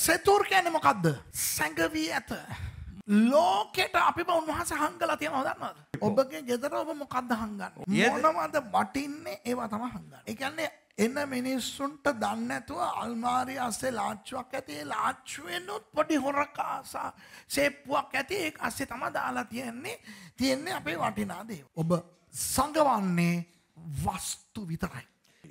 සෙතුර් කියන්නේ මොකද්ද? සැඟවී ඇත. ලෝකෙට අපිම උන්වහස හංගලා තියෙනව දන්නවද? ඔබගේ ගෙදර ඔබ මොකද්ද හංගන්නේ? මොනවද වටින්නේ ඒවා තමයි හංගන්නේ. ඒ කියන්නේ එන මිනිස්සුන්ට දන්නේ නැතුව අල්මාරිය අස්සේ ලාච්චුවක් ඇති. ඒ ලාච්චුවෙනුත් පොඩි හොරකාසා සේප්පුවක් ඇති. ඒක අස්සේ තමයි දාලා තියෙන්නේ. තියෙන්නේ අපේ වටිනා දේවල්. ඔබ සංගවන්නේ වස්තු විතරයි.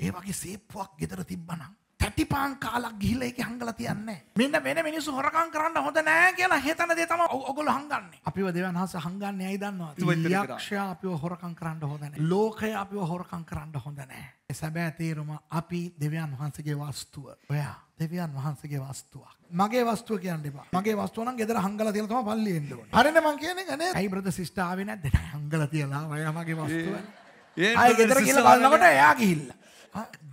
ඒ වගේ සේප්පුවක් ගෙදර තිබ්බනම් පැටිපාන් කාලක් ගිහිල්ලා ඒක හංගලා තියන්නේ. මෙන්න වෙන මිනිස්සු හොරකම් කරන්න හොඳ නෑ කියලා හිතන දේ තමයි ඔයගොල්ලෝ හංගන්නේ. අපිව දෙවියන් හස හංගන්නේ ඇයි දන්නවද? යක්ෂයා අපිව හොරකම් කරන්න හොඳ නෑ. ලෝකය අපිව හොරකම් කරන්න හොඳ නෑ. ඒ සැබෑ තේරුම අපි දෙවියන් වහන්සේගේ වස්තුව. ඔයා දෙවියන් වහන්සේගේ වස්තුවක්. මගේ වස්තුව කියන්න එපා. මගේ වස්තුව නම් ගෙදර හංගලා තියලා තමයි පල්ලි එන්න ඕනේ. හරිනේ මං කියන්නේ ගනේ. ඇයි බ්‍රදර් සිස්ටර් ආවේ නැද්ද? හංගලා තියලා. ඔයා මගේ වස්තුව. ඒ ගෙදර කියලා බලනකොට එයා ගිහිල්ලා.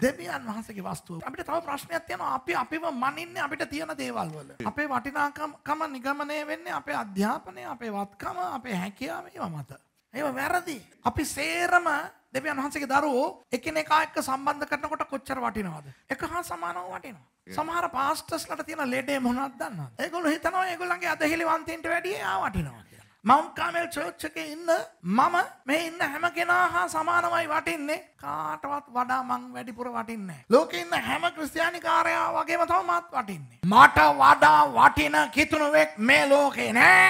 දෙවියන් වහන්සේගේ වස්තුව. අපිට තව ප්‍රශ්නයක් තියෙනවා. අපි අපිව මනින්නේ අපිට තියෙන දේවල් වල. අපේ වටිනාකම නිගමනය වෙන්නේ අපේ අධ්‍යාපනය, අපේ වත්කම, අපේ හැකියාව ඒවා මත. ඒව වැරදි. අපි සේරම දෙවියන් වහන්සේගේ දරුවෝ එකිනෙකා එක්ක සම්බන්ධ කරනකොට කොච්චර වටිනවද? එක හා සමානව වටිනවා. සමහර පාස්ටර්ස්ලට තියෙන ලෙඩේ මොනවද දන්නවද? ඒගොල්ලෝ හිතනවා ඒගොල්ලන්ගේ අදහිලිවන්තින්ට වැඩිය ආ වටිනවා. මවුන් කාමල් චර්ච් එකේ ඉන්න මම මේ ඉන්න හැම කෙනා හා සමානමයි වටින්නේ කාටවත් වඩා මං වැඩිපුර වටින්නේ ලෝකේ ඉන්න හැම ක්‍රිස්තියානිකාරයා වගේම තමයි මාත් වටින්නේ මට වඩා වටින කිතුණුවෙක් මේ ලෝකේ නෑ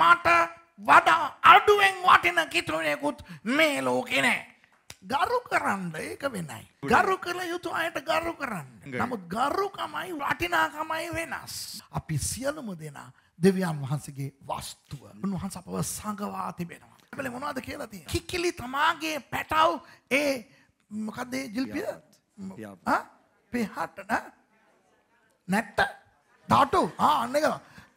මට වඩා අඩුවෙන් වටින කිතුණුවෙකුත් මේ ලෝකේ නෑ ගරු කරන්න ඒක වෙනයි. ගරු කළ යුතු අයට ගරු කරන්න. නමුත් ගරුකමයි වටිනාකමයි වෙනස්. අපි සියලුම දෙනා දෙවියන් වහන්සගේ වස්තුව උන්වහන්ස අපව සඟවා තිබෙනවා. එබල මොනවාද කියලති. කිකිලි තමාගේ පැටව් ඒ මොකදේ ජිල්පිය පෙහටන නැට්ට තාටු අන්න එක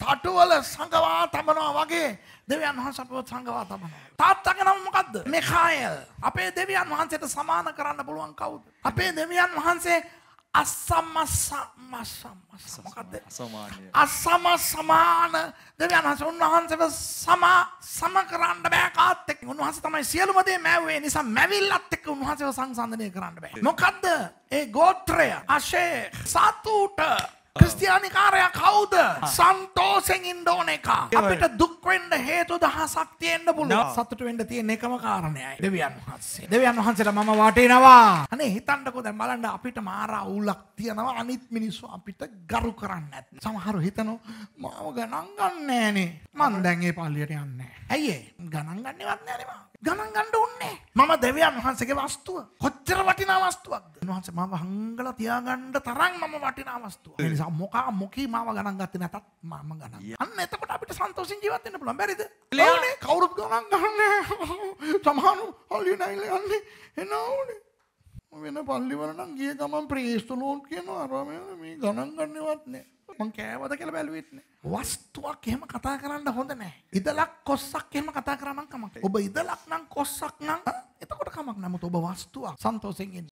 තටුවල සඟවා තමනවා වගේ දෙවියන් වහන් සපවත් සඟවා තමන. තාත්තක නම් මොකක්ද මෙකායල් අපේ දෙවියන් වහන්සේට සමාන කරන්න පුළුවන් කවුද. අපේ දෙවියන් වහන්සේ අසම සම සම මොකද අසම සමාන දෙවියන් වහන්සේ උන්වහන්සේව සම සම කරන්න බෑ කාත් එක්ක උන්වහන්සේ තමයි සියලුම දේ මැව්වේ නිසා මැවිල්ලත් එක්ක උන්වහන්සේව සංසන්දනය කරන්න බෑ මොකද්ද ඒ ගෝත්‍රය අශේ සතුට Uh. ක්‍රස්තියානිකාරය කවුද uh. සන්තෝසෙන් ඉන්ඩෝන එක අපිට දුක්වෙන්ඩ හේතු දහසක් තියෙන්න්න පුල සතුට වෙන්ඩ තියෙන එකම කාරණයයි දෙවියන් වහන්සේ දෙවියන් වහන්සට මම වටේනවා අනේ හිතන්ටකො දැ බලන්න අපිට මාර අවුලක් තියනවා අනිත් මිනිස්සු අපිට ගරු කරන්න ඇත් සමහරු හිතනු මාව ගනන්ගන්නෑනේ මන් දැන්ගේ පල්ලියට යන්න ඇයිඒ ගණන්ගන්නවත්න්නෑනවා ගණන් ගණ්ඩ උන්නේ මම දෙවයන් වහන්සගේ වස්තුව කොච්චර වටිනා වස්තුවක්ද වහන්සේ මම හංගල තියාගණ්ඩ තරන් මම වටිනා වස්තුව නිසා මොකා මොකී මාව ගණන් ගත්ත නැතත් මම ගණන් අන්න එතකොට අපිට සන්තෝසින් ජීවත්වන්න පුළන් බැරිද ලේනේ කවුරුත් ගණන් ගන්න සමහනු හල්ලි නැයිල යන්නේ එනවනේ වෙන පල්ලිවල නම් ගිය ගමන් ප්‍රේස්තුලෝන් කියන අරම මේ ගණන් ගන්නවත් නෑ මං කෑවද කියලා බැලුවෙත් නෑ. වස්තුවක් එහෙම කතා කරන්න හොඳ නෑ. ඉදලක් කොස්සක් එහෙම කතා කරා නම් කමක් නෑ. ඔබ ඉදලක් නම් කොස්සක් නම් එතකොට කමක් නෑ. නමුත් ඔබ වස්තුවක් සන්තෝෂයෙන්